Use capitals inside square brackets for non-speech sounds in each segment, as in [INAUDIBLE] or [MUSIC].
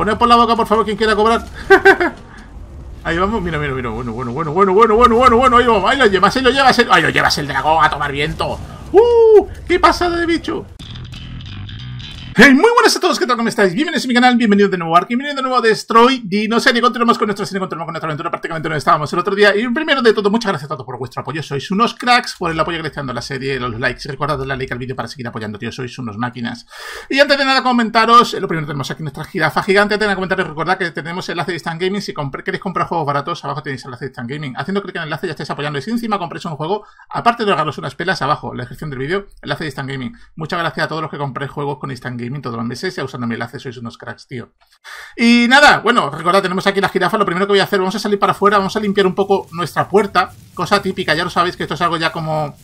Poned por la boca, por favor, quien quiera cobrar. [LAUGHS] ahí vamos, mira, mira, mira. Bueno, bueno, bueno, bueno, bueno, bueno, bueno, bueno. Ahí vamos, ahí lo llevas, ahí lo llevas. Ahí lo llevas el dragón a tomar viento. ¡Uh! ¡Qué pasada de bicho! Hey, muy buenas a todos, ¿qué tal? ¿Cómo estáis? Bienvenidos a mi canal, bienvenidos de nuevo a bienvenidos de nuevo a Destroy no y continuamos con nuestro cine, continuamos con nuestra aventura, prácticamente no estábamos el otro día y primero de todo, muchas gracias a todos por vuestro apoyo, sois unos cracks por el apoyo que dando a la serie, los likes, recordad darle like al vídeo para seguir apoyando, tío, sois unos máquinas y antes de nada comentaros, eh, lo primero tenemos aquí nuestra jirafa gigante, antes de comentaros recordad que tenemos el enlace de Instant Gaming, si queréis comprar juegos baratos, abajo tenéis el enlace de Instant Gaming, haciendo clic en el enlace ya estáis apoyando y si encima compréis un juego, aparte de regalos unas pelas, abajo, en la descripción del vídeo, enlace de Instant Gaming, muchas gracias a todos los que compréis juegos con Instant Gaming seguimiento de usando mi enlace, sois unos cracks, tío. Y nada, bueno, recordad, tenemos aquí la jirafa, lo primero que voy a hacer, vamos a salir para afuera, vamos a limpiar un poco nuestra puerta, cosa típica, ya lo sabéis que esto es algo ya como...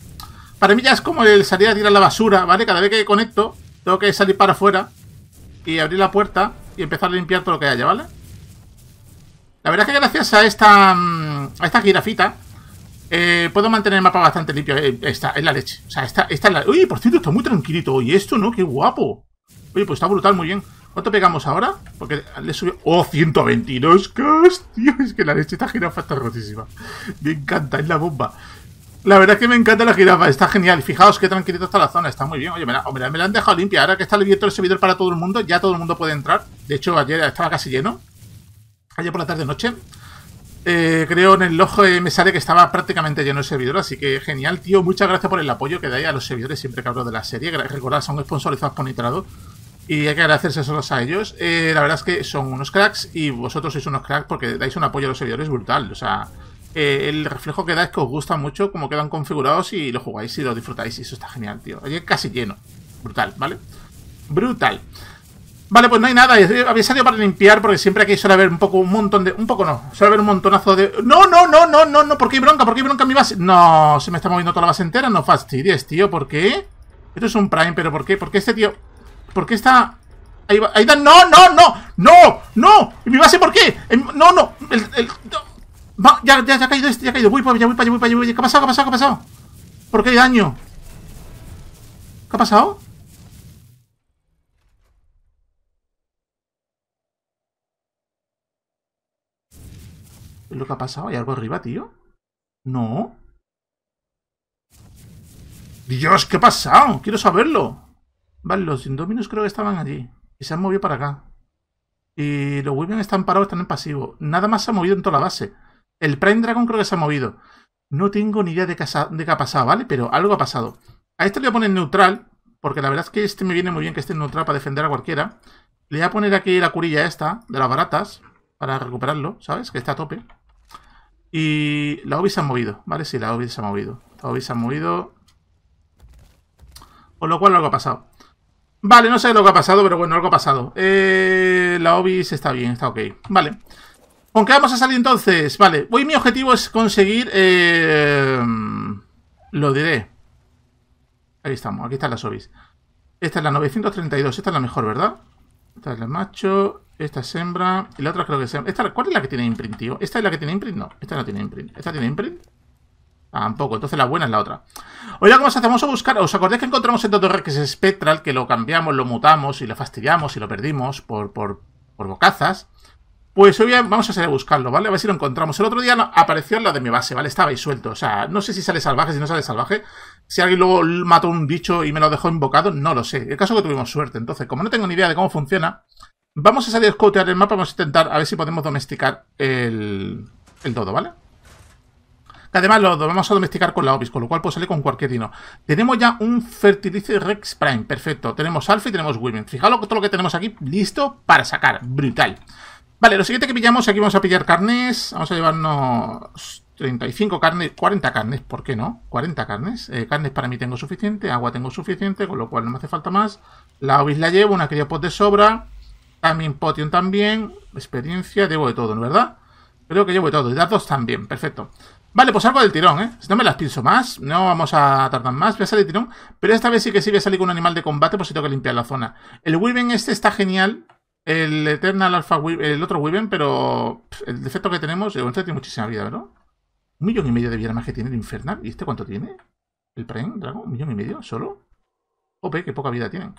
Para mí ya es como el salir a tirar la basura, ¿vale? Cada vez que conecto, tengo que salir para afuera y abrir la puerta y empezar a limpiar todo lo que haya, ¿vale? La verdad es que gracias a esta, mm, a esta jirafita, eh, puedo mantener el mapa bastante limpio. Eh, esta es la leche. O sea, esta, esta es la... Uy, por cierto, está muy tranquilito hoy. Esto, ¿no? Qué guapo. Oye, pues está brutal, muy bien. ¿Cuánto pegamos ahora? Porque le subió... ¡Oh, 122! 122k! es que la leche esta jirafa está rotísima. Me encanta, es la bomba. La verdad es que me encanta la jirafa, está genial. Fijaos qué tranquilito está la zona, está muy bien. Oye, me la, han dejado limpia. Ahora que está abierto el servidor para todo el mundo, ya todo el mundo puede entrar. De hecho, ayer estaba casi lleno. Ayer por la tarde-noche. Eh, creo en el ojo me sale que estaba prácticamente lleno el servidor, así que genial, tío. Muchas gracias por el apoyo que dais a los servidores siempre que hablo de la serie. Recordad, son sponsorizados por Nitrado y hay que agradecérselos a ellos. Eh, la verdad es que son unos cracks y vosotros sois unos cracks porque dais un apoyo a los seguidores brutal. O sea, eh, el reflejo que da es que os gusta mucho como quedan configurados y lo jugáis y lo disfrutáis. Y eso está genial, tío. Oye, casi lleno. Brutal, ¿vale? Brutal. Vale, pues no hay nada. Había salido para limpiar porque siempre aquí suele haber un poco, un montón de... Un poco no. Suele haber un montonazo de... No, no, no, no, no, no. ¿Por qué hay bronca? ¿Por qué hay bronca en mi base? No, se me está moviendo toda la base entera. No fastidies, tío. ¿Por qué? Esto es un Prime, pero ¿por qué? ¿Por qué este tío...? ¿Por qué está...? Ahí va, ahí da... ¡No, no, no! ¡No! ¡No! ¿Mi base por qué? Em, ¡No, no! ya, ya, ha caído este, ya ha caído. Voy para allá, voy allá, voy allá. ¿Qué ha pasado? ¿Qué ha pasado? ¿Qué ha pasado? ¿Por qué hay daño? ¿Qué ha pasado? ¿Qué es lo que ha pasado? ¿Hay algo arriba, tío? No. Dios, ¿qué ha pasado? Quiero saberlo. Vale, los Indominus creo que estaban allí. Y se han movido para acá. Y los Wyvern están parados, están en pasivo. Nada más se ha movido en toda la base. El Prime Dragon creo que se ha movido. No tengo ni idea de qué, ha pasado, ¿vale? Pero algo ha pasado. A este le voy a poner neutral. Porque la verdad es que este me viene muy bien que esté neutral para defender a cualquiera. Le voy a poner aquí la curilla esta, de las baratas. Para recuperarlo, ¿sabes? Que está a tope. Y la OBI se ha movido, ¿vale? Sí, la OBI se ha movido. La OBI se ha movido. Por lo cual algo ha pasado. Vale, no sé lo que ha pasado, pero bueno, algo ha pasado. Eh, la OBIS está bien, está ok. Vale. ¿Con qué vamos a salir entonces? Vale, voy mi objetivo es conseguir... Eh, lo diré. Ahí estamos, aquí están las OBIS. Esta es la 932, esta es la mejor, ¿verdad? Esta es la macho, esta es hembra, y la otra creo que es Esta, ¿Cuál es la que tiene imprint, tío? ¿Esta es la que tiene imprint? No, esta no tiene imprint. ¿Esta tiene imprint? Tampoco, entonces la buena es la otra. Hoy ¿cómo se vamos a a buscar, ¿os acordáis que encontramos en Rex Spectral que lo cambiamos, lo mutamos y lo fastidiamos y lo perdimos por, bocazas? Pues hoy vamos a salir a buscarlo, ¿vale? A ver si lo encontramos. El otro día apareció en la de mi base, ¿vale? Estaba ahí suelto. O sea, no sé si sale salvaje, si no sale salvaje. Si alguien luego mató un bicho y me lo dejó invocado, no lo sé. El caso es que tuvimos suerte. Entonces, como no tengo ni idea de cómo funciona, vamos a salir a escotear el mapa, vamos a intentar a ver si podemos domesticar el, el todo, ¿vale? Que además lo vamos a domesticar con la Obis, con lo cual puede salir con cualquier dino. Tenemos ya un Fertilizer Rex Prime, perfecto. Tenemos Alpha y tenemos Women. Fijaos todo lo que tenemos aquí listo para sacar. Brutal. Vale, lo siguiente que pillamos, aquí vamos a pillar carnes. Vamos a llevarnos 35 carnes, 40 carnes, ¿por qué no? 40 carnes. Eh, carnes para mí tengo suficiente, agua tengo suficiente, con lo cual no me hace falta más. La Obis la llevo, una cría de sobra. También potion también. Experiencia, llevo de todo, ¿no verdad? Creo que llevo de todo. Y datos también, perfecto. Vale, pues salgo del tirón, ¿eh? Si no me las pienso más, no vamos a tardar más, voy a salir tirón. Pero esta vez sí que sí voy a salir con un animal de combate por si tengo que limpiar la zona. El Weaven este está genial. El Eternal Alpha Weaven, el otro Weaven, pero el defecto que tenemos, el este tiene muchísima vida, ¿verdad? Un millón y medio de vida más que tiene el Infernal. ¿Y este cuánto tiene? ¿El Prime Dragon? ¿Un millón y medio solo? Ope, ¡Qué poca vida tienen.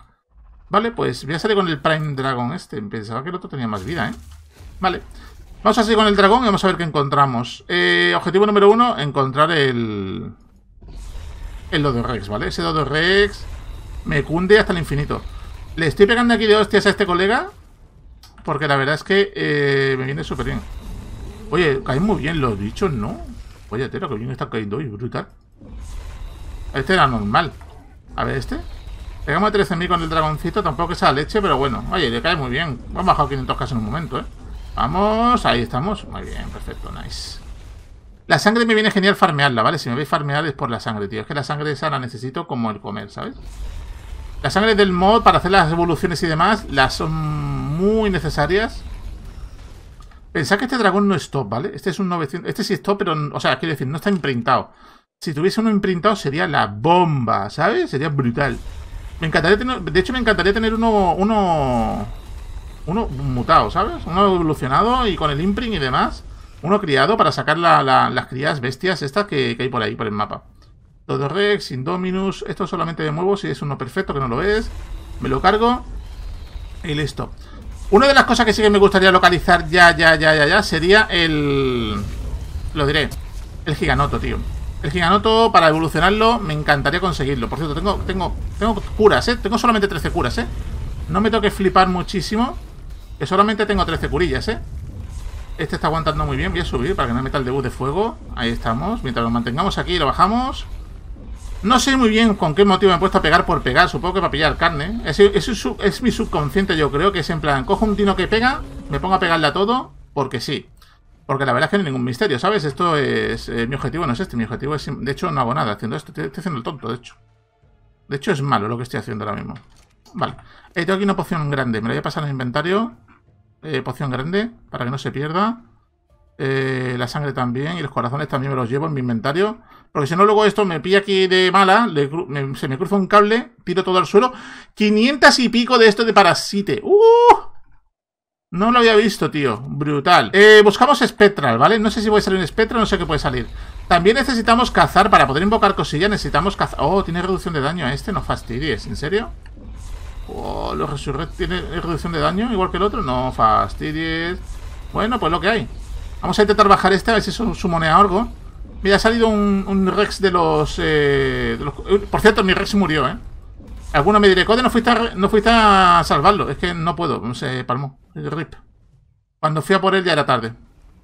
Vale, pues voy a salir con el Prime Dragon este. Pensaba que el otro tenía más vida, ¿eh? Vale. Vamos a seguir con el dragón y vamos a ver qué encontramos. Eh, objetivo número uno, encontrar el... El Dodo Rex, ¿vale? Ese Dodo Rex me cunde hasta el infinito. Le estoy pegando aquí de hostias a este colega porque la verdad es que eh, me viene súper bien. Oye, caen muy bien los bichos, ¿no? Oye, tela, que bien está cayendo Y brutal. Este era normal. A ver, este. Pegamos a 13.000 con el dragoncito, tampoco es a leche, pero bueno. Oye, le cae muy bien. Vamos a bajar 500k en un momento, ¿eh? Vamos, ahí estamos. Muy bien, perfecto, nice. La sangre me viene genial farmearla, ¿vale? Si me veis farmear es por la sangre, tío. Es que la sangre esa la necesito como el comer, ¿sabes? La sangre del mod para hacer las evoluciones y demás, las son muy necesarias. Pensad que este dragón no es top, ¿vale? Este es un 900... Este sí es top, pero... O sea, quiero decir, no está imprintado. Si tuviese uno imprintado sería la bomba, ¿sabes? Sería brutal. Me encantaría tener... De hecho, me encantaría tener uno... Uno... Uno mutado, ¿sabes? Uno evolucionado y con el imprint y demás. Uno criado para sacar las crías bestias estas que, hay por ahí, por el mapa. Todo Rex, Indominus. Esto solamente de muevo si es uno perfecto, que no lo es. Me lo cargo. Y listo. Una de las cosas que sí que me gustaría localizar ya, ya, ya, ya, ya, sería el... Lo diré. El giganoto, tío. El giganoto, para evolucionarlo, me encantaría conseguirlo. Por cierto, tengo, tengo, tengo curas, ¿eh? Tengo solamente 13 curas, ¿eh? No me toque flipar muchísimo. Que eh, solamente tengo 13 curillas, ¿eh? Este está aguantando muy bien. Voy a subir para que no meta el debut de fuego. Ahí estamos. Mientras lo mantengamos aquí, lo bajamos. No sé muy bien con qué motivo me he puesto a pegar por pegar. Supongo que para pillar carne. Es, es, mi subconsciente, yo creo, que es en plan... Cojo un tino que pega, me pongo a pegarle a todo, porque sí. Porque la verdad es que no hay ningún misterio, ¿sabes? Esto es... Eh, mi objetivo no es este. Mi objetivo es... De hecho, no hago nada haciendo esto. Estoy, haciendo el tonto, de hecho. De hecho, es malo lo que estoy haciendo ahora mismo. Vale. Eh, tengo aquí una poción grande. Me la voy a pasar en el inventario. Eh, poción grande, para que no se pierda. Eh, la sangre también y los corazones también me los llevo en mi inventario. Porque si no, luego esto me pilla aquí de mala, se me cruza un cable, tiro todo al suelo. 500 y pico de esto de parasite. ¡Uh! No lo había visto, tío. Brutal. Eh, buscamos Spectral, ¿vale? No sé si puede salir un Spectral, no sé qué puede salir. También necesitamos cazar. Para poder invocar cosillas necesitamos cazar... Oh, tiene reducción de daño a este. No fastidies. ¿En serio? Oh, los Resurrect tiene reducción de daño, igual que el otro. No fastidies. Bueno, pues lo que hay. Vamos a intentar bajar este, a ver si eso sumonea algo. Mira, ha salido un, Rex de los, eh, eh, Por cierto, mi Rex murió, ¿eh? Alguno me diré, Code, no fuiste, a, no fuiste a salvarlo. Es que no puedo, se palmó. rip. Cuando fui a por él ya era tarde.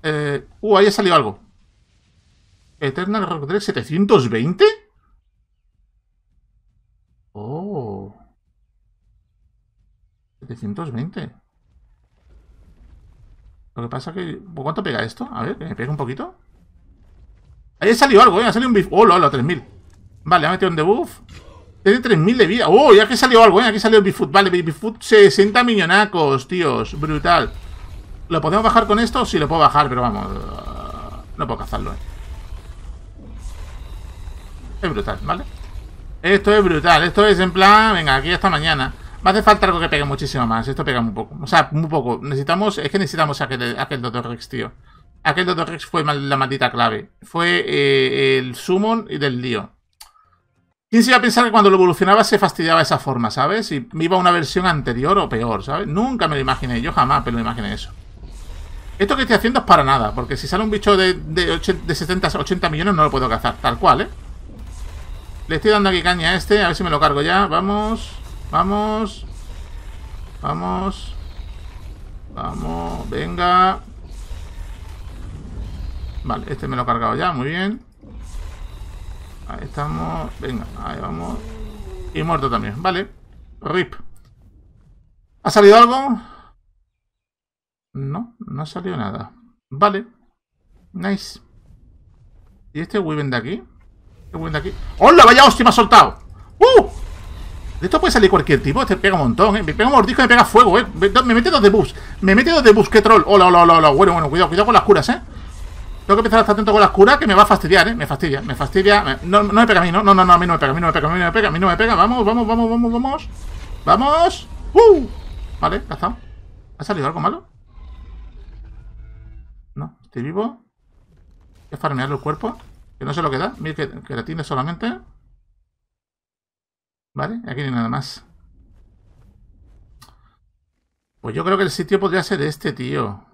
Eh, uh, ahí ha salido algo. Eternal Rock 720? Oh. 720. Lo que pasa que... ¿Cuánto pega esto? A ver, que me pega un poquito. Ahí ha salido algo, ¿eh? Ha salido un Bif... ¡Oh, lo, lo! 3000. Vale, ha metido un debuff. Tiene 3000 de vida. ¡Oh! Ya que salió algo, ¿eh? Aquí salió el Bifut Vale, Bifoot 60 millonacos, tíos. Brutal. ¿Lo podemos bajar con esto? Sí, lo puedo bajar, pero vamos. Uh, no puedo cazarlo, ¿eh? Es brutal, ¿vale? Esto es brutal. Esto es en plan... Venga, aquí hasta mañana. Me hace falta algo que pegue muchísimo más. Esto pega muy poco. O sea, muy poco. Necesitamos. Es que necesitamos aquel, aquel Dr. Rex, tío. Aquel Dr. Rex fue la maldita clave. Fue eh, el summon y del lío. ¿Quién se iba a pensar que cuando lo evolucionaba se fastidiaba de esa forma, ¿sabes? Y me iba a una versión anterior o peor, ¿sabes? Nunca me lo imaginé. Yo jamás me lo imaginé eso. Esto que estoy haciendo es para nada, porque si sale un bicho de, de, de 70 80 millones no lo puedo cazar, tal cual, ¿eh? Le estoy dando aquí caña a este, a ver si me lo cargo ya. Vamos. Vamos. Vamos. Vamos. Venga. Vale, este me lo he cargado ya. Muy bien. Ahí estamos. Venga, ahí vamos. Y muerto también. Vale. RIP. ¿Ha salido algo? No, no ha salido nada. Vale. Nice. ¿Y este Weaven de aquí? ¿Este Weaven de aquí? ¡Hola! ¡Vaya hostia! ¡Me ha soltado! ¡Uh! esto puede salir cualquier tipo. Este pega un montón, ¿eh? Me pega un mordisco y me pega fuego, ¿eh? Me mete dos de bus. Me mete dos de bus, qué troll. Hola, hola, hola, hola. Bueno, bueno, cuidado, cuidado con las curas, ¿eh? Tengo que empezar a estar atento con las curas que me va a fastidiar, ¿eh? Me fastidia, me fastidia. No, no me pega a mí, ¿no? No, no, a mí no me pega, a mí no me pega, a mí no me pega, a mí no me pega. Vamos, vamos, vamos, vamos, vamos. ¡Vamos! ¡Uh! Vale, ¿Ha salido algo malo? No, estoy vivo. Hay que farmearle el cuerpo. Que no sé lo que da. Mira que, que la tiene solamente. ¿Vale? Aquí ni nada más. Pues yo creo que el sitio podría ser este, tío.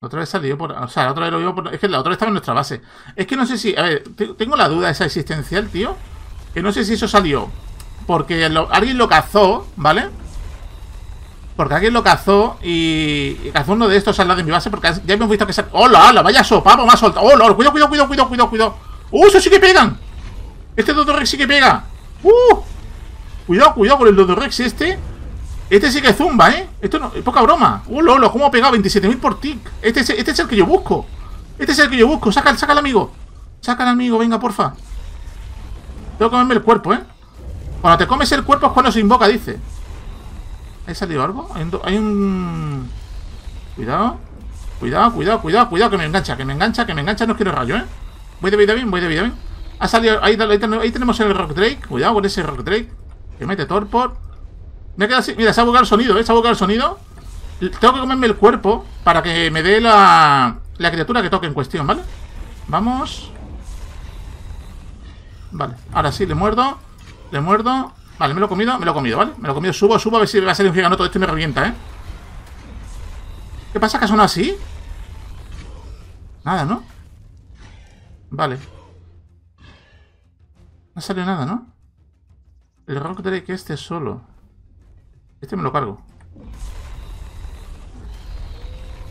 otra vez salió por... O sea, la otra vez lo vimos por... Es que la otra vez estaba en nuestra base. Es que no sé si... A ver, tengo la duda esa existencial, tío. Que no sé si eso salió. Porque alguien lo cazó, ¿vale? Porque alguien lo cazó y... cazó uno de estos al lado de mi base porque ya hemos visto que se... ¡Hola, hola! ¡Vaya sopa! ¡Vamos pues más soltado! ¡Hola! ¡Cuidado, cuidado, cuidado, cuidado, cuidado! cuidado! ¡Uh! ¡Eso sí que pegan! ¡Este Dotorrex sí que pega! ¡Uh! Cuidado, cuidado con el Dodorex este. Este sí que zumba, ¿eh? Esto no, es poca broma. ¡Uh, oh, lo, cómo ha pegado! 27.000 por tick. Este, es, este es el que yo busco. Este es el que yo busco. Saca, saca al amigo. Saca al amigo, venga, porfa. Tengo que comerme el cuerpo, ¿eh? Cuando te comes el cuerpo es cuando se invoca, dice. ¿Ha salido algo? Hay un... Cuidado. Cuidado, cuidado, cuidado, cuidado, que me engancha, que me engancha, que me engancha. No quiero rayo, ¿eh? Voy de vida bien, voy de vida bien. Ha salido... ahí tenemos el Rock Drake. Cuidado con ese Rock Drake mete Torpor. Me queda así. Mira, se ha bugado el sonido, ¿eh? Se ha bugado el sonido. Tengo que comerme el cuerpo para que me dé la, la criatura que toque en cuestión, ¿vale? Vamos. Vale, ahora sí, le muerdo. Le muerdo. Vale, me lo he comido, me lo he comido, ¿vale? Me lo he comido, subo, subo, a ver si va a salir un giganoto. este me revienta, ¿eh? ¿Qué pasa? ¿Que ha sonado así? Nada, ¿no? Vale. No sale nada, ¿no? El Rock que este solo. Este me lo cargo.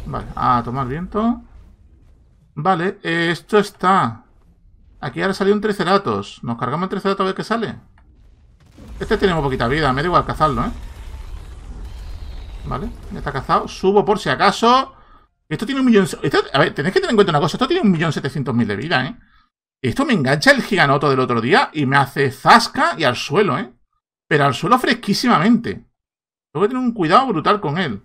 Vale, a tomar viento. Vale, esto está. Aquí ahora salió un datos Nos cargamos el datos a ver qué sale. Este tiene poquita vida, me da igual cazarlo, ¿eh? Vale, ya está cazado. Subo por si acaso. Esto tiene un millón... a ver, tenéis que tener en cuenta una cosa. Esto tiene un millón setecientos mil de vida, ¿eh? Esto me engancha el giganoto del otro día y me hace zasca y al suelo, ¿eh? Pero al suelo fresquísimamente. Tengo que tener un cuidado brutal con él.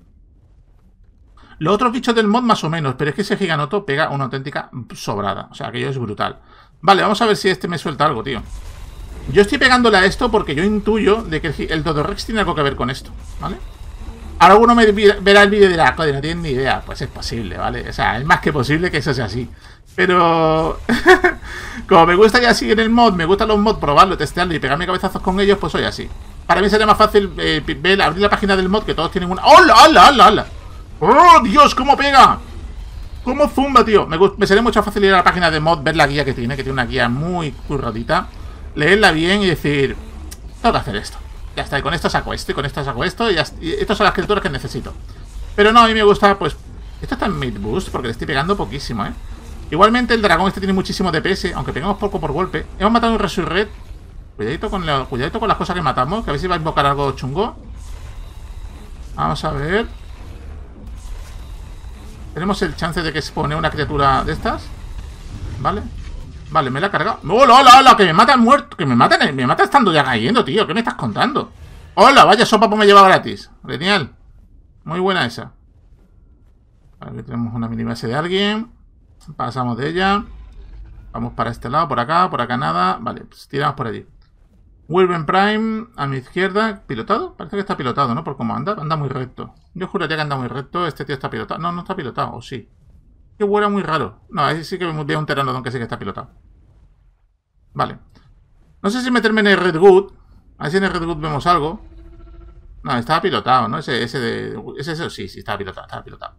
Los otros bichos del mod más o menos, pero es que ese giganoto pega una auténtica sobrada. O sea, aquello es brutal. Vale, vamos a ver si este me suelta algo, tío. Yo estoy pegándole a esto porque yo intuyo de que el, Dodorex tiene algo que ver con esto, ¿vale? Ahora uno me verá el vídeo y dirá, no tienen ni idea. Pues es posible, ¿vale? O sea, es más que posible que eso sea así. Pero [LAUGHS] como me gusta ya así en el mod, me gustan los mods, probarlo, testearlo y pegarme cabezazos con ellos, pues soy así. Para mí sería más fácil eh, abrir la página del mod, que todos tienen una... ¡Hola, hola, hola, hola! ¡Oh, Dios, cómo pega! ¿Cómo zumba, tío? Me, me sería mucho fácil ir a la página de mod, ver la guía que tiene, que tiene una guía muy curradita, leerla bien y decir, tengo que hacer esto. Ya está, y con esto saco esto, y con esto saco esto, y, y estas son las criaturas que necesito. Pero no, a mí me gusta, pues... Esto está en mid boost, porque le estoy pegando poquísimo, ¿eh? Igualmente el dragón este tiene muchísimo DPS, aunque pegamos poco por golpe. Hemos matado un Resurrect. Cuidadito con, las cosas que matamos, que a ver si va a invocar algo chungo. Vamos a ver. Tenemos el chance de que se pone una criatura de estas. Vale. Vale, me la he cargado. ¡Hola, ¡Oh, hola, hola! Que me matan muerto. Que me matan. Me mata estando ya cayendo, tío. ¿Qué me estás contando? ¡Hola! Vaya sopa pues me lleva gratis. Genial. Muy buena esa. A ver, tenemos una mini base de alguien. Pasamos de ella. Vamos para este lado, por acá, por acá nada. Vale, pues tiramos por allí. vuelven Prime a mi izquierda. ¿Pilotado? Parece que está pilotado, ¿no? Por cómo anda. Anda muy recto. Yo juraría que anda muy recto. Este tío está pilotado. No, no está pilotado. O sí. Que huela muy raro. No, ahí sí que veo un teranodón que sí que está pilotado. Vale. No sé si meterme en el Redwood. A ver si en el Redwood vemos algo. No, estaba pilotado, ¿no? Ese, de... Ese, ese sí, sí, estaba pilotado, estaba pilotado.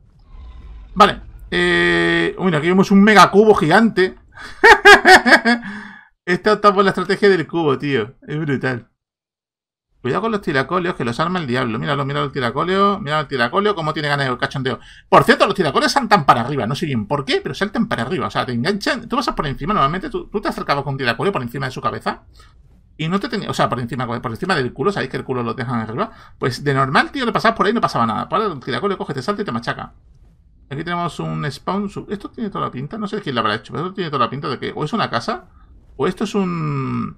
Vale. Eh, bueno, aquí vemos un megacubo gigante. [LAUGHS] Esta está por la estrategia del cubo, tío. Es brutal. Cuidado con los tiracoleos, que los arma el diablo. Míralo, mira el tiracolio, mira el tiracolio, cómo tiene ganas de cachondeo. Por cierto, los tiracolios saltan para arriba. No sé bien por qué, pero saltan para arriba. O sea, te enganchan. Tú vas por encima, normalmente tú, te acercabas con un tiracolio por encima de su cabeza. Y no te tenía, o sea, por encima, por encima del culo, sabéis que el culo lo dejan arriba. Pues de normal, tío, le pasabas por ahí no pasaba nada. Para el tiracolio coge, te salta y te machaca. Aquí tenemos un spawn. Esto tiene toda la pinta. No sé quién lo habrá hecho, pero esto tiene toda la pinta de que o es una casa o esto es un.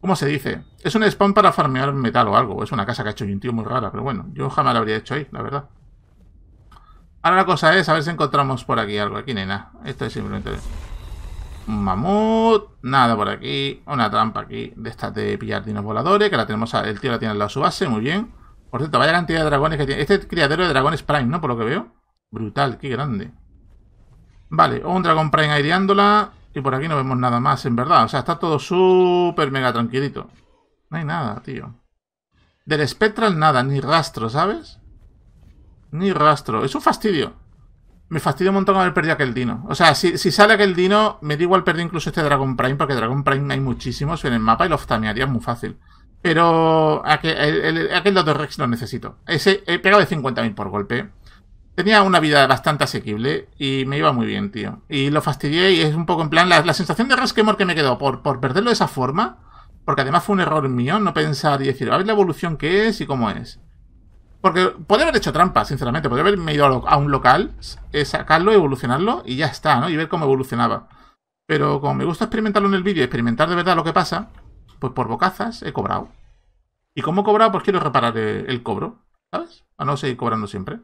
¿Cómo se dice? Es un spawn para farmear metal o algo. Es una casa que ha hecho un tío muy rara, pero bueno, yo jamás la habría hecho ahí, la verdad. Ahora la cosa es a ver si encontramos por aquí algo. Aquí nena. Esto es simplemente un mamut. Nada por aquí. Una trampa aquí de estas de pillar dinos voladores. Que la tenemos. El tío la tiene en la su base. Muy bien. Por cierto, vaya cantidad de dragones que tiene. Este criadero de dragones Prime, ¿no? Por lo que veo. Brutal, qué grande. Vale, un Dragon Prime aireándola. Y por aquí no vemos nada más, en verdad. O sea, está todo súper mega tranquilito. No hay nada, tío. Del Spectral nada, ni rastro, ¿sabes? Ni rastro. Es un fastidio. Me fastidio un montón haber perdido aquel Dino. O sea, si, sale aquel Dino, me da igual perder incluso este Dragon Prime, porque Dragon Prime hay muchísimos en el mapa y lo oftamearía muy fácil. Pero aquel, el, aquel Rex lo necesito. Ese he pegado de 50.000 por golpe. Tenía una vida bastante asequible y me iba muy bien, tío. Y lo fastidié y es un poco en plan la, sensación de resquemor que me quedó por, por perderlo de esa forma, porque además fue un error mío no pensar y decir, a ver la evolución que es y cómo es. Porque podría haber hecho trampa, sinceramente. Podría haberme ido a un local, eh, sacarlo, evolucionarlo y ya está, ¿no? Y ver cómo evolucionaba. Pero como me gusta experimentarlo en el vídeo y experimentar de verdad lo que pasa, pues por bocazas he cobrado. Y como he cobrado, pues quiero reparar el cobro, ¿sabes? A no seguir cobrando siempre.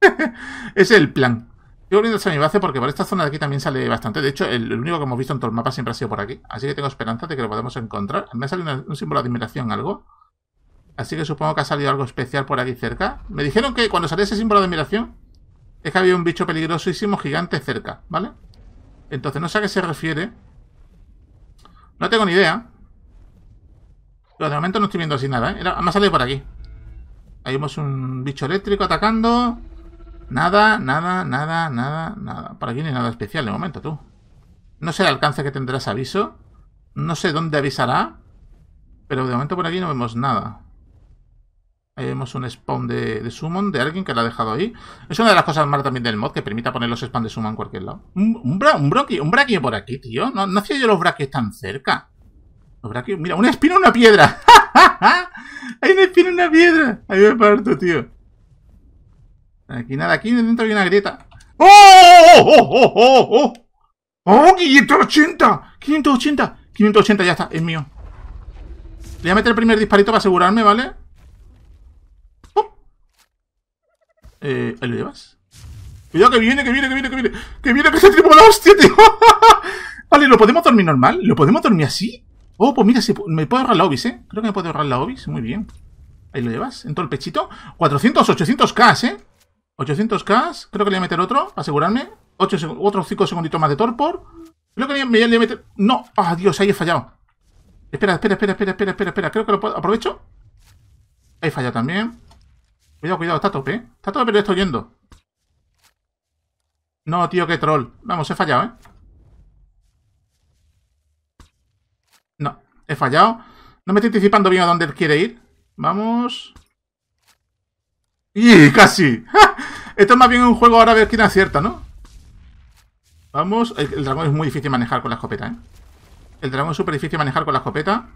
[LAUGHS] es el plan. Yo voy a mi base porque por esta zona de aquí también sale bastante. De hecho, el, único que hemos visto en todo el mapa siempre ha sido por aquí. Así que tengo esperanza de que lo podamos encontrar. Me ha salido un símbolo de admiración, algo. Así que supongo que ha salido algo especial por aquí cerca. Me dijeron que cuando salía ese símbolo de admiración es que había un bicho peligrosísimo gigante cerca, ¿vale? Entonces no sé a qué se refiere. No tengo ni idea. Pero de momento no estoy viendo así nada, ¿eh? Además salido por aquí. Ahí vemos un bicho eléctrico atacando. Nada, nada, nada, nada, nada. Para aquí no nada especial de momento, tú. No sé el alcance que tendrás, aviso. No sé dónde avisará. Pero de momento por aquí no vemos nada. Ahí vemos un spawn de, summon de alguien que lo ha dejado ahí. Es una de las cosas malas también del mod, que permita poner los spawns de summon en cualquier lado. Un, un, un, braquio, por aquí, tío. No, hacía yo los braquios tan cerca. Los braquios... Mira, una espina y una piedra. [LAUGHS] Hay una espina y una piedra. Ahí me parto, tío. Aquí nada, aquí dentro hay una grieta. ¡Oh! ¡Oh! ¡Oh! ¡Oh! ¡Oh! ¡Oh! ¡580! ¡580! 580, ya está, es mío. Le voy a meter el primer disparito para asegurarme, ¿vale? ¡Oh! Eh, ¿Ahí lo llevas? Cuidado que viene, que viene, que viene, que viene. Que viene, que se tipo la hostia, tío. [LAUGHS] vale, ¿lo podemos dormir normal? ¿Lo podemos dormir así? Oh, pues mira, me puedo ahorrar la obis, ¿eh? Creo que me puedo ahorrar la obis. Muy bien. Ahí lo llevas, en todo el pechito. 400, 800k, ¿eh? 800k, creo que le voy a meter otro, para asegurarme. otros 5 segunditos más de torpor. Creo que le voy a meter... No, ah, Dios, ahí he fallado. Espera, espera, espera, espera, espera, espera, espera. Creo que lo puedo... Aprovecho. Ahí he fallado también. Cuidado, cuidado, está a tope, ¿eh? Está a tope, pero estoy yendo. No, tío, qué troll. Vamos, he fallado, ¿eh? No, he fallado. No me estoy anticipando bien a dónde él quiere ir. Vamos. ¡Y casi! ¡Ja! [LAUGHS] Esto es más bien un juego ahora a ver quién acierta, ¿no? Vamos. El, dragón es muy difícil manejar con la escopeta, ¿eh? El dragón es súper difícil manejar con la escopeta.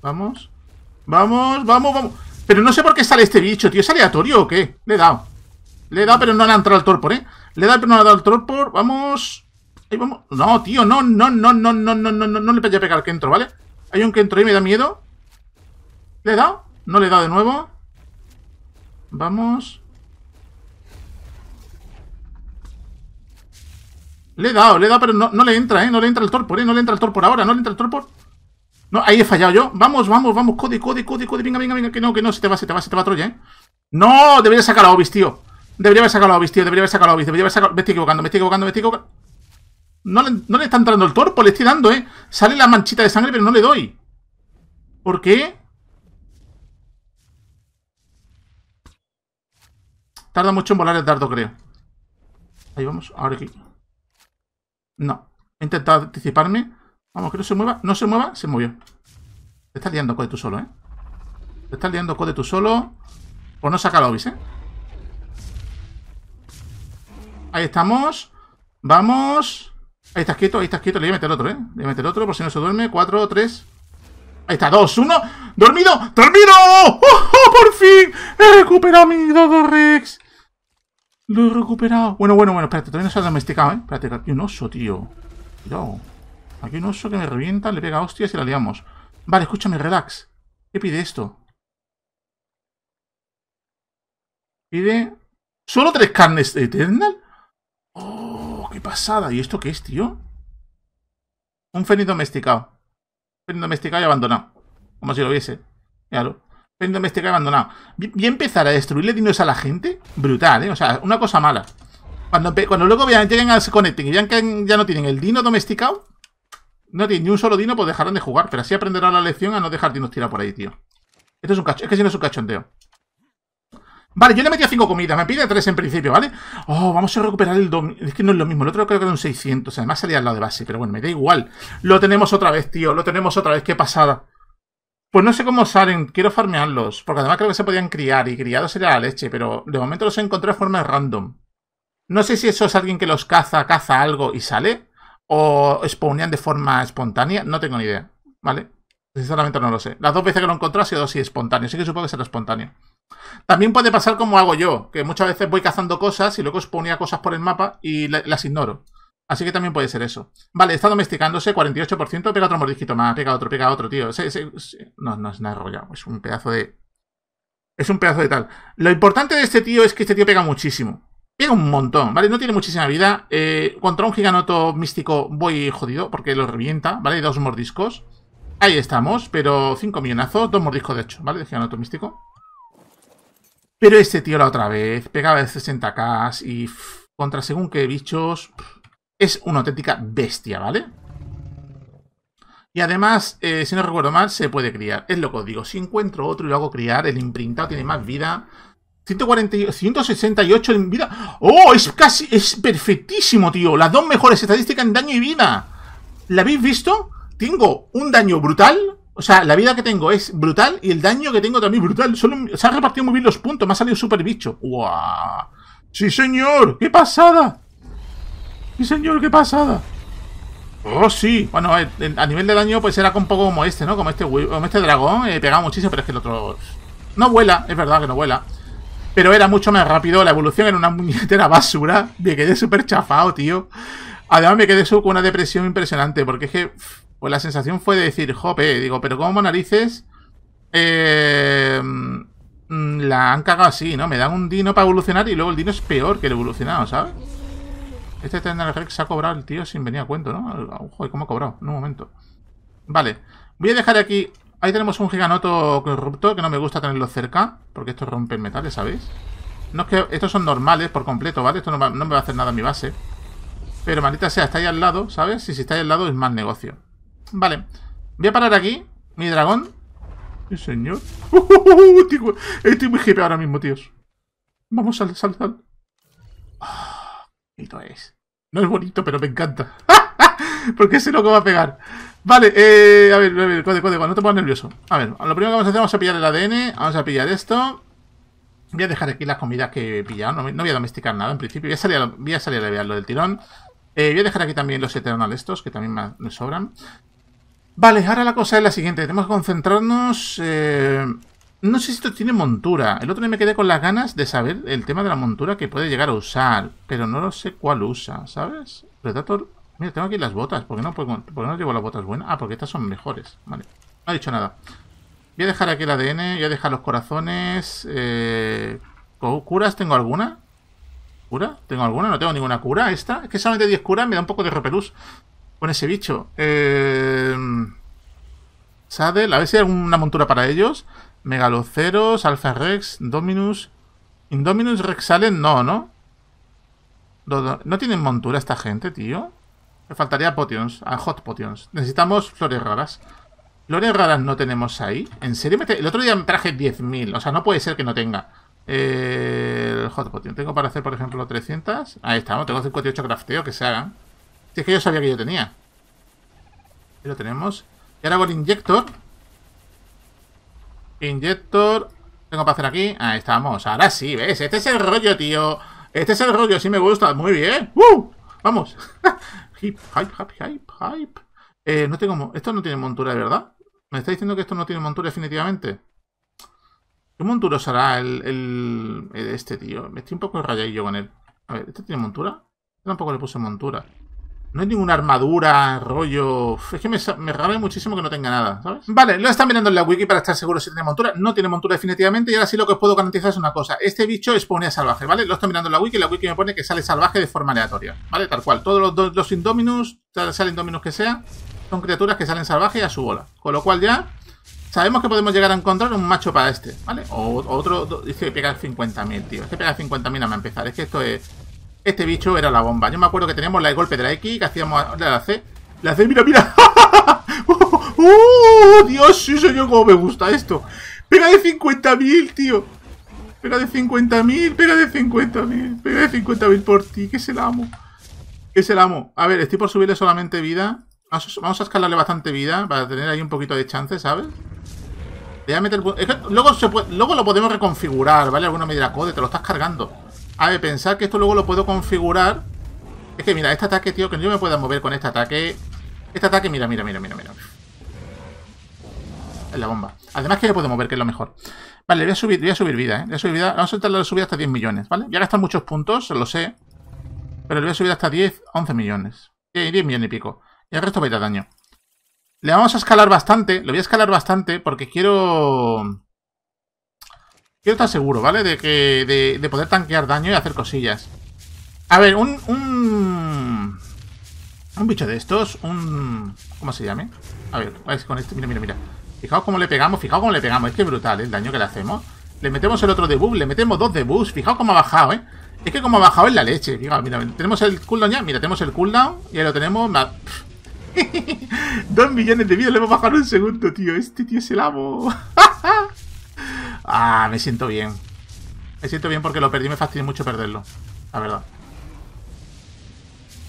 Vamos. Vamos, vamos, vamos. Pero no sé por qué sale este bicho, tío. ¿Es aleatorio o qué? Le he dado. Le he dado, pero no le ha entrado el torpor, ¿eh? Le he dado, pero no le ha dado el torpor. Vamos. Ahí vamos. No, tío, no, no, no, no, no, no, no, no, le voy a pegar al que entro, ¿vale? Hay un que entro y me da miedo. ¿Le he dado? No le he dado de nuevo. Vamos. Le he dado, le he dado, pero no, no le entra, ¿eh? No le entra el torpor, ¿eh? No le entra el torpor ahora, no le entra el torpor. No, ahí he fallado yo. Vamos, vamos, vamos. Cody, Cody, Cody, Cody. Venga, venga, venga. Que no, que no. Se te va, se te va, se te va Troya, ¿eh? No, debería sacar a Obis, tío. Debería haber sacado a Obis, tío. Debería haber sacado a Obis. Debería haber sacado... Me estoy equivocando, me estoy equivocando, me estoy equivocando. No le, no le está entrando el torpo, le estoy dando, ¿eh? Sale la manchita de sangre, pero no le doy. ¿Por qué? Tarda mucho en volar el dardo, creo. Ahí vamos, ahora aquí. No. He intentado anticiparme. Vamos, que no se mueva. No se mueva. Se movió. Te estás liando code tú solo, ¿eh? Te estás liando code tú solo. O no saca la Obis, ¿eh? Ahí estamos. Vamos. Ahí estás quieto, ahí estás quieto. Le voy a meter otro, ¿eh? Le voy a meter otro por si no se duerme. Cuatro, tres. Ahí está, dos, uno. ¡Dormido! ¡Dormido! ¡Oh, oh por fin! ¡He recuperado mi Dodo Rex! Lo he recuperado. Bueno, bueno, bueno, espérate, todavía no se ha domesticado, ¿eh? Espérate, aquí hay un oso, tío. Cuidado. Aquí hay un oso que me revienta, le pega hostias y la liamos. Vale, escúchame, relax. ¿Qué pide esto? Pide... ¿Solo tres carnes de Eternal? ¡Oh, qué pasada! ¿Y esto qué es, tío? Un fenil domesticado. Un domesticado y abandonado. Como si lo viese. Claro en abandonado. Y empezar a destruirle dinos a la gente, brutal, ¿eh? O sea, una cosa mala. Cuando, cuando luego vean, lleguen al se y vean ya no tienen el dino domesticado, no tienen ni un solo dino, pues dejarán de jugar. Pero así aprenderán la lección a no dejar dinos tirar por ahí, tío. Esto es un cacho, es que si no es un cachondeo. Vale, yo le metí a 5 comidas, me pide 3 en principio, ¿vale? Oh, vamos a recuperar el... Dom... Es que no es lo mismo, el otro creo que era un 600, además salía al lado de base, pero bueno, me da igual. Lo tenemos otra vez, tío, lo tenemos otra vez, qué pasada. Pues no sé cómo salen, quiero farmearlos, porque además creo que se podían criar y criados sería la leche, pero de momento los encontré de forma random. No sé si eso es alguien que los caza, caza algo y sale, o spawnean de forma espontánea, no tengo ni idea, ¿vale? Sinceramente no lo sé. Las dos veces que lo encontré ha sido así espontáneo, así que supongo que será espontáneo. También puede pasar como hago yo, que muchas veces voy cazando cosas y luego exponía cosas por el mapa y las ignoro. Así que también puede ser eso. Vale, está domesticándose, 48%. Pega otro mordisquito más, pega otro, pega otro, tío. Se, No, no es nada rollo. Es un pedazo de. Es un pedazo de tal. Lo importante de este tío es que este tío pega muchísimo. Pega un montón, ¿vale? No tiene muchísima vida. Eh, contra un giganoto místico voy jodido porque lo revienta, ¿vale? Dos mordiscos. Ahí estamos, pero cinco millonazos, dos mordiscos de hecho, ¿vale? De giganoto místico. Pero este tío la otra vez pegaba de 60k y contra según qué bichos. Es una auténtica bestia, ¿vale? Y además, eh, si no recuerdo mal, se puede criar. Es lo que os digo. Si encuentro otro y lo hago criar, el imprintado tiene más vida. 168 en vida. ¡Oh! Es casi. Es perfectísimo, tío. Las dos mejores estadísticas en daño y vida. ¿La habéis visto? Tengo un daño brutal. O sea, la vida que tengo es brutal y el daño que tengo también brutal. se han repartido muy bien los puntos. Me ha salido súper bicho. ¡Guau! ¡Sí, señor! ¡Qué pasada! señor! ¡Qué pasada! ¡Oh, sí! Bueno, eh, a nivel de daño pues era un poco como este, ¿no? Como este, como este dragón, eh, pegaba muchísimo, pero es que el otro... No vuela, es verdad que no vuela. Pero era mucho más rápido, la evolución era una muñetera basura. Me quedé súper chafado, tío. Además me quedé con una depresión impresionante, porque es que... Pues la sensación fue de decir, jope, digo, pero como narices... Eh, mm, la han cagado así, ¿no? Me dan un dino para evolucionar y luego el dino es peor que el evolucionado, ¿sabes? Este tender Rex se ha cobrado el tío sin venir a cuento, ¿no? Joder, ¿cómo ha cobrado? En un momento. Vale. Voy a dejar aquí... Ahí tenemos un giganoto corrupto, que no me gusta tenerlo cerca, porque esto rompen metales, ¿sabéis? No es que... Estos son normales por completo, ¿vale? Esto no, me va a hacer nada a mi base. Pero maldita sea, está ahí al lado, ¿sabes? Y si está ahí al lado es mal negocio. Vale. Voy a parar aquí. Mi dragón. Sí, señor. [LAUGHS] estoy, muy hippie ahora mismo, tíos. Vamos, a saltar. Ah. No es bonito, pero me encanta. [LAUGHS] Porque ese loco va a pegar. Vale, eh, a ver, a ver, no te pongas nervioso. A ver, lo primero que vamos a hacer, vamos pillar el ADN, vamos a pillar esto. Voy a dejar aquí las comidas que he pillado, no, voy a domesticar nada en principio. Voy a salir a, voy lo del tirón. Eh, voy a dejar aquí también los eternal estos, que también me, sobran. Vale, ahora la cosa es la siguiente. Tenemos que concentrarnos... Eh, no sé si esto tiene montura. El otro día me quedé con las ganas de saber el tema de la montura que puede llegar a usar, pero no lo sé cuál usa, ¿sabes? Predator. Mira, tengo aquí las botas. ¿Por qué no, llevo las botas buenas? Ah, porque estas son mejores. Vale. No ha dicho nada. Voy a dejar aquí el ADN, voy a dejar los corazones. Eh... ¿Curas tengo alguna? ¿Cura? ¿Tengo alguna? No tengo ninguna cura. Esta, es que solamente 10 curas me da un poco de repelús con ese bicho. Eh... Sadel, a ver si hay alguna montura para ellos. Megaloceros, Alfa Rex, Dominus. Indominus Rexalen no, ¿no? ¿no? tienen montura esta gente, tío. Me faltaría potions, a ah, hot potions. Necesitamos flores raras. Flores raras no tenemos ahí. ¿En serio? El otro día me traje 10.000. O sea, no puede ser que no tenga. Eh, el hot potion. Tengo para hacer, por ejemplo, 300. Ahí estamos. Tengo 58 crafteo que se hagan. Si es que yo sabía que yo tenía. Y lo tenemos. Y ahora con Injector. Inyector. Tengo para hacer aquí. Ahí estamos. Ahora sí, ¿ves? Este es el rollo, tío. Este es el rollo, sí me gusta. Muy bien. ¡Uh! Vamos. [LAUGHS] hip, hype, hype, hype, hype. Eh, no tengo... Esto no tiene montura, verdad. ¿Me está diciendo que esto no tiene montura definitivamente? ¿Qué montura será el, este, tío? Me estoy un poco rayadillo con él. A ver, ¿este tiene montura? tampoco le puse montura. No hay ninguna armadura, rollo... Es que me, me raro muchísimo que no tenga nada, ¿sabes? Vale, lo están mirando en la wiki para estar seguro si tiene montura. No tiene montura definitivamente y ahora sí lo que os puedo garantizar es una cosa. Este bicho expone a salvaje, ¿vale? Lo estoy mirando en la wiki y la wiki me pone que sale salvaje de forma aleatoria, ¿vale? Tal cual. Todos los, los, salen que sea, son criaturas que salen salvajes a su bola. Con lo cual ya Sabemos que podemos llegar a encontrar un macho para este, ¿vale? O, otro... Dice que pega 50.000, tío. Es que pega 50.000 a empezar. Es que esto es... Este bicho era la bomba. Yo me acuerdo que teníamos la, el golpe de la X, que hacíamos la C. La C, mira, mira. ¡Oh, [LAUGHS] Dios! Sí, yo cómo me gusta esto. Pega de 50.000, tío. Pega de 50.000, pega de 50.000. Pega de 50.000 por ti, que se el amo. Que es el amo. A ver, estoy por subirle solamente vida. Vamos a escalarle bastante vida para tener ahí un poquito de chance, ¿sabes? Voy a meter... luego, luego lo podemos reconfigurar, ¿vale? Alguna medida, code, te lo estás cargando. A ver, pensar que esto luego lo puedo configurar. Es que mira, este ataque, tío, que yo me pueda mover con este ataque. Este ataque, mira, mira, mira, mira, mira. Es la bomba. Además que le puedo mover, que es lo mejor. Vale, voy a subir, voy a subir vida, ¿eh? Voy a subir vida. Vamos a intentar subir hasta 10 millones, ¿vale? Ya gastan muchos puntos, lo sé. Pero le voy a subir hasta 10, 11 millones. 10, eh, 10 millones y pico. Y el resto va a ir daño. Le vamos a escalar bastante. Le voy a escalar bastante porque quiero... Quiero estar seguro, ¿vale? De que de, poder tanquear daño y hacer cosillas. A ver, un, un... bicho de estos, un... ¿Cómo se llame? A ver, con este... Mira, mira, mira. Fijaos cómo le pegamos, fijaos cómo le pegamos. Es que brutal ¿eh? el daño que le hacemos. Le metemos el otro debuff, le metemos dos debuffs. Fijaos cómo ha bajado, ¿eh? Es que como ha bajado en la leche. Fijaos, mira, tenemos el cooldown ya. Mira, tenemos el cooldown y ahí lo tenemos. [LAUGHS] dos millones de vida le hemos bajado en un segundo, tío. Este tío es el amo. [LAUGHS] Ah, me siento bien. Me siento bien porque lo perdí, me fastidió mucho perderlo. La verdad.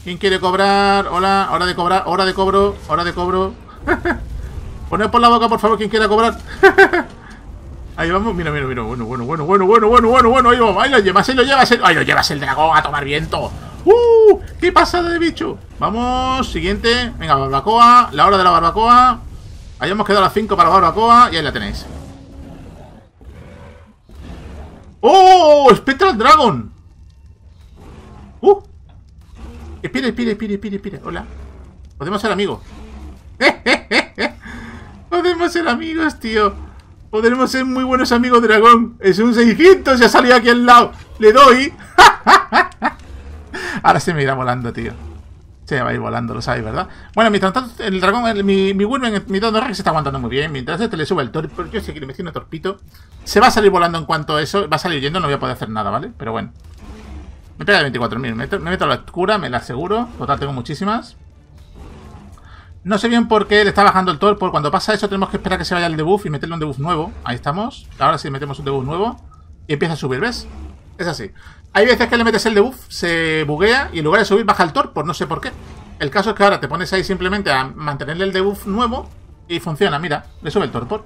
¿Quién quiere cobrar? Hola, hora de cobrar, hora de cobro, hora de cobro. [LAUGHS] Poned por la boca, por favor, quien quiera cobrar. [LAUGHS] ahí vamos, mira, mira, mira. Bueno, bueno, bueno, bueno, bueno, bueno, bueno, bueno. Ahí vamos, ahí lo llevas, ahí lo llevas. El... Ahí lo llevas el dragón a tomar viento. ¡Uh! ¡Qué pasada de bicho! Vamos, siguiente. Venga, barbacoa, la hora de la barbacoa. ¡Ahí hemos quedado a las 5 para la barbacoa y ahí la tenéis. ¡Oh! ¡Spectral Dragon! ¡Uh! pide, pide, pide, pide. Hola. Podemos ser amigos. [LAUGHS] Podemos ser amigos, tío. Podremos ser muy buenos amigos, dragón. Es un 600, ya salió aquí al lado. Le doy. [LAUGHS] Ahora se me irá volando, tío va a ir volando, lo sabéis, ¿verdad? Bueno, mientras tanto, el dragón, mi, mi mi Don Rex se está aguantando muy bien. Mientras este le sube el torpito, yo sé que le metí un torpito. Se va a salir volando en cuanto a eso. Va a salir yendo, no voy a poder hacer nada, ¿vale? Pero bueno. Me pega de 24.000. Me, meto a la oscura, me la aseguro. Total, tengo muchísimas. No sé bien por qué le está bajando el torpor. Cuando pasa eso, tenemos que esperar que se vaya el debuff y meterle un debuff nuevo. Ahí estamos. Ahora sí, metemos un debuff nuevo. Y empieza a subir, ¿ves? Es así. Hay veces que le metes el debuff, se buguea y en lugar de subir baja el torpor, no sé por qué. El caso es que ahora te pones ahí simplemente a mantenerle el debuff nuevo y funciona, mira, le sube el torpor.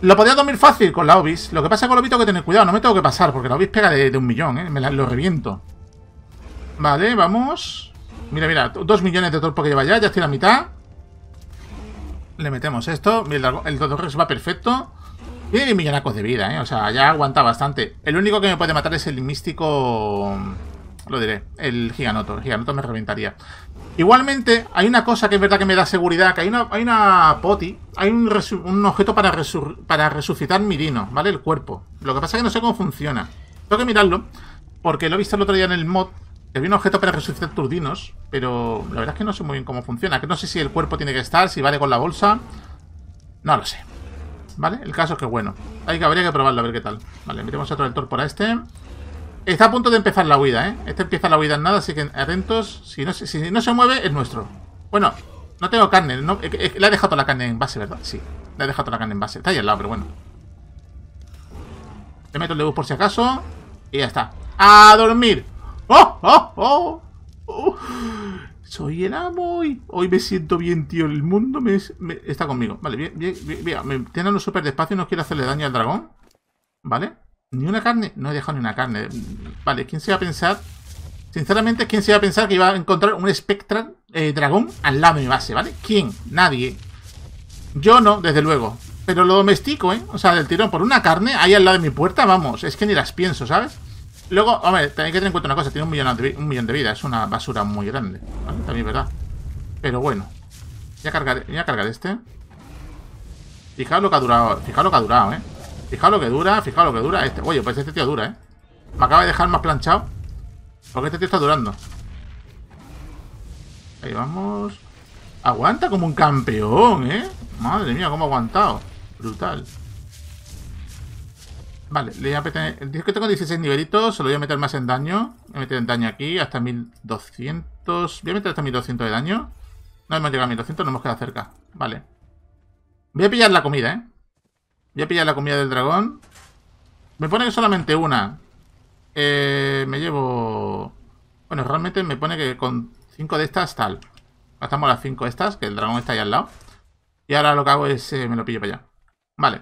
Lo podría dormir fácil con la Obis. Lo que pasa con la Obis tengo que tener cuidado, no me tengo que pasar, porque la Obis pega de, un millón, ¿eh? Me lo reviento. Vale, vamos. Mira, mira, dos millones de torpor que lleva ya, ya estoy la mitad. Le metemos esto, el, el, el va perfecto. Tiene 10 millonacos de vida, ¿eh? O sea, ya aguanta bastante. El único que me puede matar es el místico... Lo diré, el giganoto. El giganoto me reventaría. Igualmente, hay una cosa que es verdad que me da seguridad, que hay una, hay una poti, hay un, objeto para, resucitar mi dino, ¿vale? El cuerpo. Lo que pasa es que no sé cómo funciona. Tengo que mirarlo, porque lo he visto el otro día en el mod, que había un objeto para resucitar turdinos. pero la verdad es que no sé muy bien cómo funciona, que no sé si el cuerpo tiene que estar, si vale con la bolsa, no lo sé. ¿vale? El caso es que bueno. Hay que, habría que probarlo a ver qué tal. Vale, metemos otro del por este. Está a punto de empezar la huida, ¿eh? Este empieza la huida en nada, así que atentos. Si no, si no se mueve, es nuestro. Bueno, no tengo carne. Eh, eh, le ha dejado toda la carne en base, ¿verdad? Sí, le ha dejado toda la carne en base. Está ahí al lado, pero bueno. Le meto el debuff por si acaso. Y ya está. ¡A dormir! ¡Oh, oh, oh! oh. Soy el amo y hoy me siento bien, tío. El mundo me, está conmigo. Vale, bien, bien, bien. Me tienen un súper despacio no quiero hacerle daño al dragón. ¿Vale? ¿Ni una carne? No he dejado ni una carne. Vale, ¿quién se iba a pensar? Sinceramente, ¿quién se iba a pensar que iba a encontrar un espectra eh, dragón al lado de mi base? ¿Vale? ¿Quién? Nadie. Yo no, desde luego. Pero lo domestico, ¿eh? O sea, del tirón por una carne ahí al lado de mi puerta, vamos. Es que ni las pienso, ¿sabes? Luego, hombre, tenéis que tener en cuenta una cosa. Tiene un millón de, vida. Es una basura muy grande. También es verdad. Pero bueno. Voy a cargar, voy este. Fijaos lo que ha durado. Fijaos lo que ha durado, ¿eh? Fijaos lo que dura. Fijaos lo que dura este. Oye, pues este tío dura, ¿eh? Me acaba de dejar más planchado. Porque este tío está durando. Ahí vamos. Aguanta como un campeón, ¿eh? Madre mía, cómo ha aguantado. Brutal. Vale, le voy a meter... Digo que tengo 16 nivelitos, se lo voy a meter más en daño. Voy a meter en daño aquí, hasta 1200... Voy a meter hasta 1200 de daño. No hemos llegado a 1200, no hemos quedado cerca. Vale. Voy a pillar la comida, ¿eh? Voy a pillar la comida del dragón. Me pone que solamente una. Eh, me llevo... Bueno, realmente me pone que con 5 de estas tal. Gastamos las 5 estas, que el dragón está ahí al lado. Y ahora lo que hago es... Eh, me lo pillo para allá. Vale.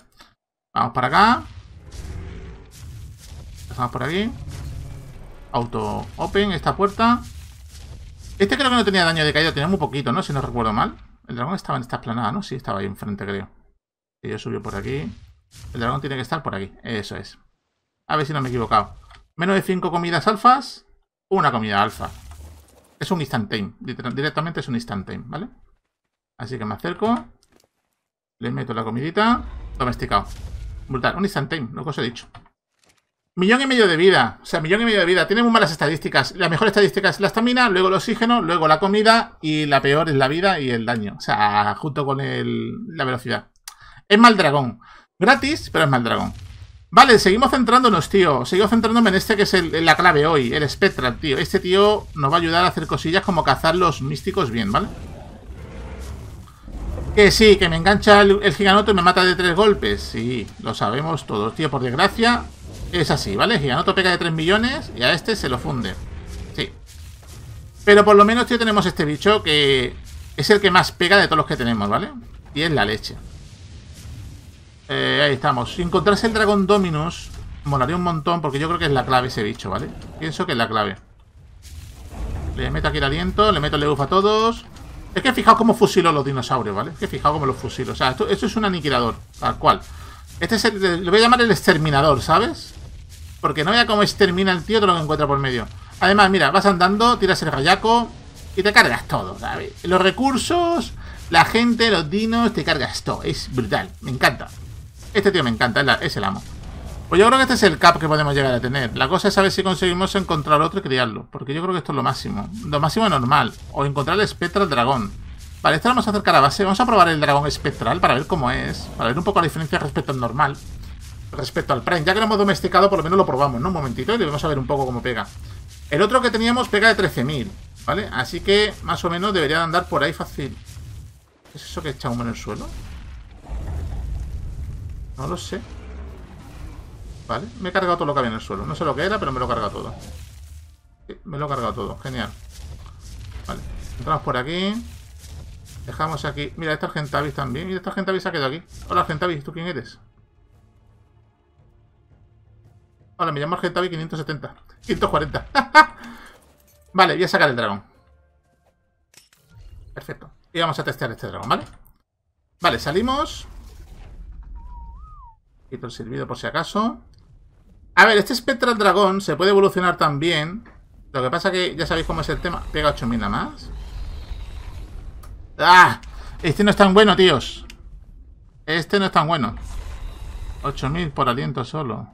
Vamos para acá. Empezamos por aquí. Auto open, esta puerta. Este creo que no tenía daño de caída, tenía muy poquito, ¿no? Si no recuerdo mal. El dragón estaba en esta esplanada, ¿no? Sí, estaba ahí enfrente, creo. Y yo subió por aquí. El dragón tiene que estar por aquí. Eso es. A ver si no me he equivocado. Menos de 5 comidas alfas. Una comida alfa. Es un instantane. Directamente es un instantane, ¿vale? Así que me acerco. Le meto la comidita. Domesticado. Brutal. Un time, lo que os he dicho. Millón y medio de vida. O sea, millón y medio de vida. Tiene muy malas estadísticas. La mejor estadística es la estamina, luego el oxígeno, luego la comida y la peor es la vida y el daño. O sea, junto con el, la velocidad. Es mal dragón. Gratis, pero es mal dragón. Vale, seguimos centrándonos, tío. Seguimos centrándome en este que es la clave hoy, el Spectral, tío. Este tío nos va a ayudar a hacer cosillas como cazar los místicos bien, ¿vale? Que sí, que me engancha el, el giganoto y me mata de tres golpes. Sí, lo sabemos todos, tío. Por desgracia, es así, ¿vale? Giganoto pega de 3 millones y a este se lo funde. Sí. Pero por lo menos, tío, tenemos este bicho que es el que más pega de todos los que tenemos, ¿vale? Y es la leche. Eh, ahí estamos. Si encontrase el dragón Dominus, molaría un montón porque yo creo que es la clave ese bicho, ¿vale? Pienso que es la clave. Le meto aquí el aliento, le meto el leuf a todos. Es que fijaos cómo fusilo los dinosaurios, ¿vale? Es que fijaos cómo los fusiló. O sea, esto, esto es un aniquilador, tal cual. Este es el, lo voy a llamar el exterminador, ¿sabes? Porque no vea cómo extermina el tío todo lo que encuentra por medio. Además, mira, vas andando, tiras el rayaco y te cargas todo, ¿sabes? Los recursos, la gente, los dinos, te cargas todo. Es brutal, me encanta. Este tío me encanta, es, el amo. Pues yo creo que este es el cap que podemos llegar a tener. La cosa es saber si conseguimos encontrar otro y criarlo. Porque yo creo que esto es lo máximo. Lo máximo normal. O encontrar el espectro al dragón. Vale, esto lo vamos a acercar a base. Vamos a probar el dragón espectral para ver cómo es. Para ver un poco la diferencia respecto al normal. Respecto al Prime. Ya que lo hemos domesticado, por lo menos lo probamos, ¿no? Un momentito y vamos a ver un poco cómo pega. El otro que teníamos pega de 13.000, ¿vale? Así que más o menos debería andar por ahí fácil. ¿Qué es eso que echa humo en el suelo? No lo sé. Vale, me he cargado todo lo que había en el suelo. No sé lo que era, pero me lo he cargado todo. me lo he cargado todo. Genial. Vale, entramos por aquí. Dejamos aquí. Mira, gente Gentavis también. Y esta Gentavis ha quedado aquí. Hola, Gentavis, ¿tú quién eres? Hola, me llamo Gentavis 570. 540. [LAUGHS] vale, voy a sacar el dragón. Perfecto. Y vamos a testear este dragón, ¿vale? Vale, salimos. Quito el silbido por si acaso. A ver, este espectral Dragón se puede evolucionar también. Lo que pasa que ya sabéis cómo es el tema. Pega 8.000 nada más. ¡Ah! Este no es tan bueno, tíos. Este no es tan bueno. 8000 por aliento solo.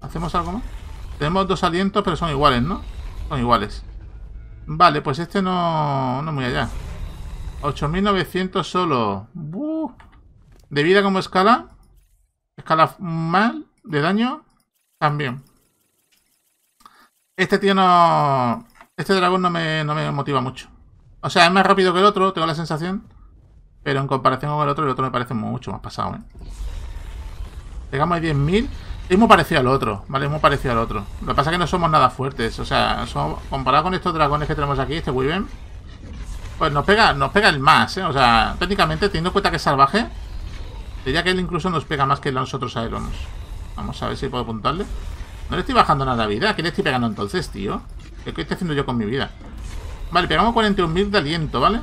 ¿Hacemos algo más? Tenemos dos alientos, pero son iguales, ¿no? Son iguales. Vale, pues este no, no muy allá. 8900 solo. De vida como escala. Escala mal. De daño. También. Este tío no... Este dragón no me motiva mucho. O sea, es más rápido que el otro, tengo la sensación. Pero en comparación con el otro, el otro me parece mucho más pasado, ¿eh? Llegamos a 10.000. Es muy parecido al otro, ¿vale? Es muy parecido al otro. Lo que pasa es que no somos nada fuertes. O sea, comparado con estos dragones que tenemos aquí, este Wyvern, pues nos pega, nos pega el más, ¿eh? O sea, técnicamente, teniendo en cuenta que es salvaje, diría que él incluso nos pega más que nosotros a Elonos. Vamos a ver si puedo apuntarle. No le estoy bajando nada vida. ¿Qué le estoy pegando entonces, tío? ¿Qué estoy haciendo yo con mi vida? Vale, pegamos 41.000 de aliento, ¿vale?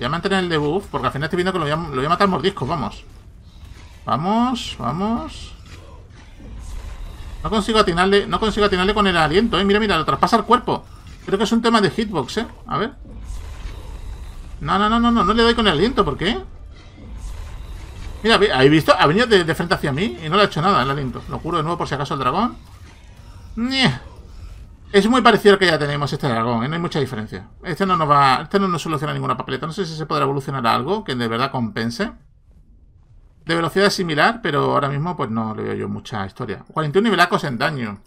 ya han mantener el debuff, porque al final estoy viendo que lo voy a, matar mordiscos, vamos. Vamos, vamos. No consigo atinarle, no consigo atinarle con el aliento, eh. Mira, mira, lo traspasa el cuerpo. Creo que es un tema de hitbox, eh. A ver. No, no, no, no, no, no le doy con el aliento, ¿por qué? Mira, ¿habéis visto? Ha venido de, frente hacia mí y no le ha hecho nada el aliento. Lo juro de nuevo por si acaso el dragón. ¡Nieh! Es muy parecido al que ya tenemos este dragón, ¿eh? no hay mucha diferencia. Este no nos va, este no nos soluciona ninguna papeleta. No sé si se podrá evolucionar algo que de verdad compense. De velocidad es similar, pero ahora mismo pues no le veo yo mucha historia. 41 nivelacos en daño.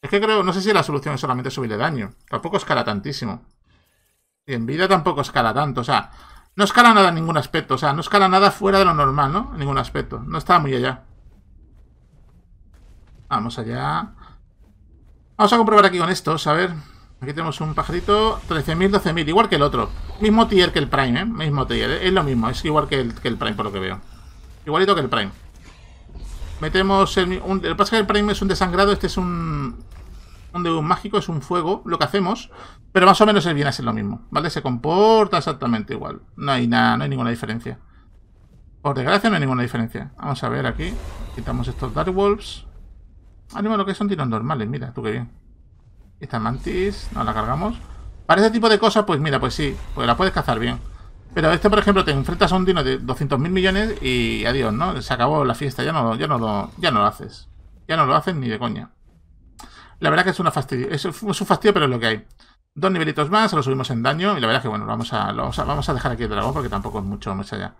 Es que creo, no sé si la solución es solamente subirle daño. Tampoco escala tantísimo. Y en vida tampoco escala tanto, o sea, no escala nada en ningún aspecto. O sea, no escala nada fuera de lo normal, ¿no? En ningún aspecto. No está muy allá. Vamos allá. Vamos a comprobar aquí con estos, a ver. Aquí tenemos un pajarito, 13.000, 12.000, igual que el otro. Mismo tier que el Prime, ¿eh? Mismo tier, es lo mismo, es igual que el, Prime por lo que veo. Igualito que el Prime. Metemos el... Un, el pasa que el Prime es un desangrado, este es un... Un de un mágico, es un fuego, lo que hacemos. Pero más o menos el viene a ser lo mismo, ¿vale? Se comporta exactamente igual. No hay nada, no hay ninguna diferencia. Por desgracia no hay ninguna diferencia. Vamos a ver aquí. Quitamos estos Dark Wolves. Animo ah, lo que son dinos normales, mira, tú qué bien. Esta mantis, nos la cargamos. Para ese tipo de cosas, pues mira, pues sí, pues la puedes cazar bien. Pero este, por ejemplo, te enfrentas a un dino de 200.000 millones y adiós, ¿no? Se acabó la fiesta, ya no, no, lo, ya no lo haces. Ya no lo haces ni de coña. La verdad que es una fastidio, es, un fastidio, pero es lo que hay. Dos nivelitos más, lo subimos en daño y la verdad que bueno, vamos a, vamos a dejar aquí el dragón porque tampoco es mucho más allá.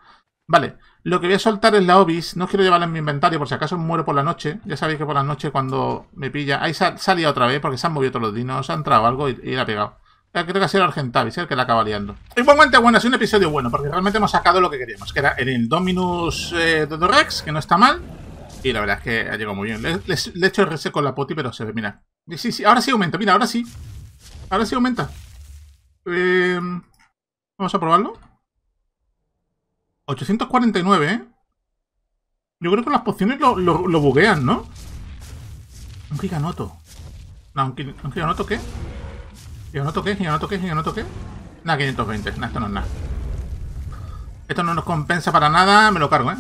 Vale, lo que voy a soltar es la Obis. No quiero llevarla en mi inventario por si acaso muero por la noche. Ya sabéis que por la noche cuando me pilla... Ahí salía otra vez porque se han movido todos los dinos. Ha entrado algo y, la ha pegado. Eh, creo que ha sido Argentavis el que la acaba liando. Igualmente, bueno, es un episodio bueno porque realmente hemos sacado lo que queríamos. Que era el Dominus eh, de Dorex, que no está mal. Y la verdad es que ha llegado muy bien. Le, he hecho reset con la poti, pero se ve, mira. Sí, sí, ahora sí aumenta, mira, ahora sí. Ahora sí aumenta. Eh, vamos a probarlo. 849, ¿eh? Yo creo que las pociones lo, lo, buguean, ¿no? Un giganoto. No, un, un giganoto qué? ¿Giganoto qué? ¿Giganoto qué? ¿Giganoto qué? Nada, 520. Nada, esto no es nada. Esto no nos compensa para nada. Me lo cargo, ¿eh?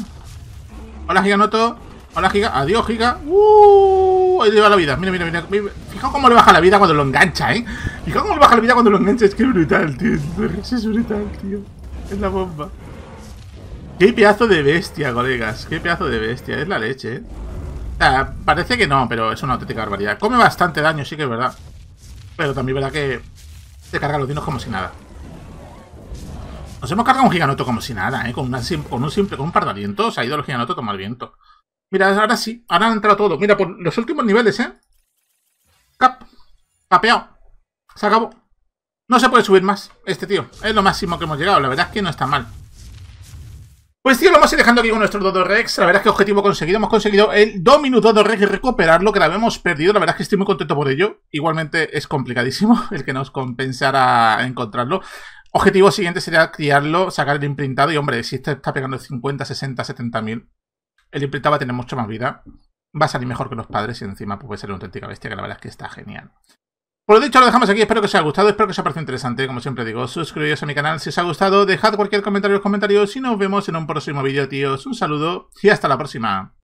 Hola, giganoto. Hola, giga. Adiós, giga. ¡Uh! Ahí le la vida. Mira, mira, mira. Fijaos cómo le baja la vida cuando lo engancha, ¿eh? Fijaos cómo le baja la vida cuando lo engancha. Es que es brutal, tío. Es brutal, tío. Es la bomba. Qué pedazo de bestia, colegas. Qué pedazo de bestia. Es la leche, ¿eh? parece que no, pero es una auténtica barbaridad. Come bastante daño, sí que es verdad. Pero también verdad que se carga los dinos como si nada. Nos hemos cargado un giganoto como si nada, ¿eh? Con, con un simple, con un par de alientos ha ido el giganoto a tomar viento. Mira, ahora sí, ahora han entrado todo. Mira, por los últimos niveles, ¿eh? Cap. Capeado. Se acabó. No se puede subir más, este tío. Es lo máximo que hemos llegado. La verdad es que no está mal. Pues tío, lo vamos a ir dejando aquí con nuestro Dodo Rex. La verdad es que objetivo conseguido. Hemos conseguido el Dominus Dodo Rex y recuperarlo, que la habíamos perdido. La verdad es que estoy muy contento por ello. Igualmente es complicadísimo [LAUGHS] el que nos compensara encontrarlo. Objetivo siguiente sería criarlo, sacar el imprintado. Y hombre, si este está pegando 50, 60, 70 mil, el imprintado va a tener mucho más vida. Va a salir mejor que los padres y encima puede ser una auténtica bestia, que la verdad es que está genial. Por lo dicho, lo dejamos aquí. Espero que os haya gustado. Espero que os haya parecido interesante. Como siempre digo, suscribíos a mi canal si os ha gustado. Dejad cualquier comentario en los comentarios y nos vemos en un próximo vídeo, tíos. Un saludo y hasta la próxima.